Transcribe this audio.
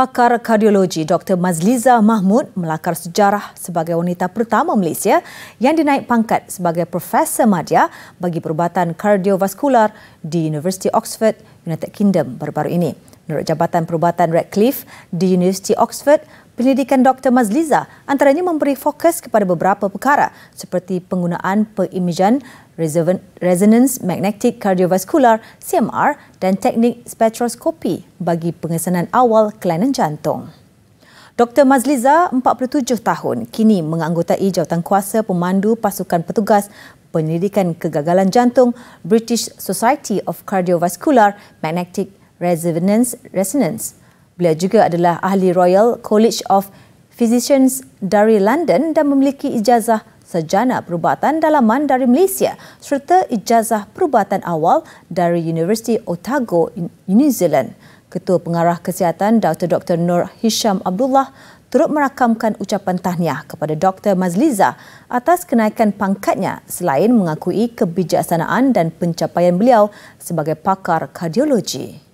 Pakar kardiologi Dr. Mazliza Mahmud melakar sejarah sebagai wanita pertama Malaysia yang dinaik pangkat sebagai Profesor Madya bagi perubatan kardiovaskular di University Oxford, United Kingdom baru-baru ini. Menurut Jabatan Perubatan Radcliffe di University Oxford, penyelidikan Dr. Mazliza antaranya memberi fokus kepada beberapa perkara seperti penggunaan perimijan resonance magnetic cardiovascular CMR dan teknik spektroskopi bagi pengesanan awal kelainan jantung. Dr. Mazliza, 47 tahun, kini menganggotai kuasa pemandu pasukan petugas penyelidikan kegagalan jantung British Society of Cardiovascular Magnetic Resonance Resonance. Beliau juga adalah ahli Royal College of Physicians dari London dan memiliki ijazah sejana perubatan dalaman dari Malaysia serta ijazah perubatan awal dari University Otago New Zealand. Ketua Pengarah Kesihatan Dr. Dr. Nur Hisham Abdullah turut merakamkan ucapan tahniah kepada Dr. Mazliza atas kenaikan pangkatnya selain mengakui kebijaksanaan dan pencapaian beliau sebagai pakar kardiologi.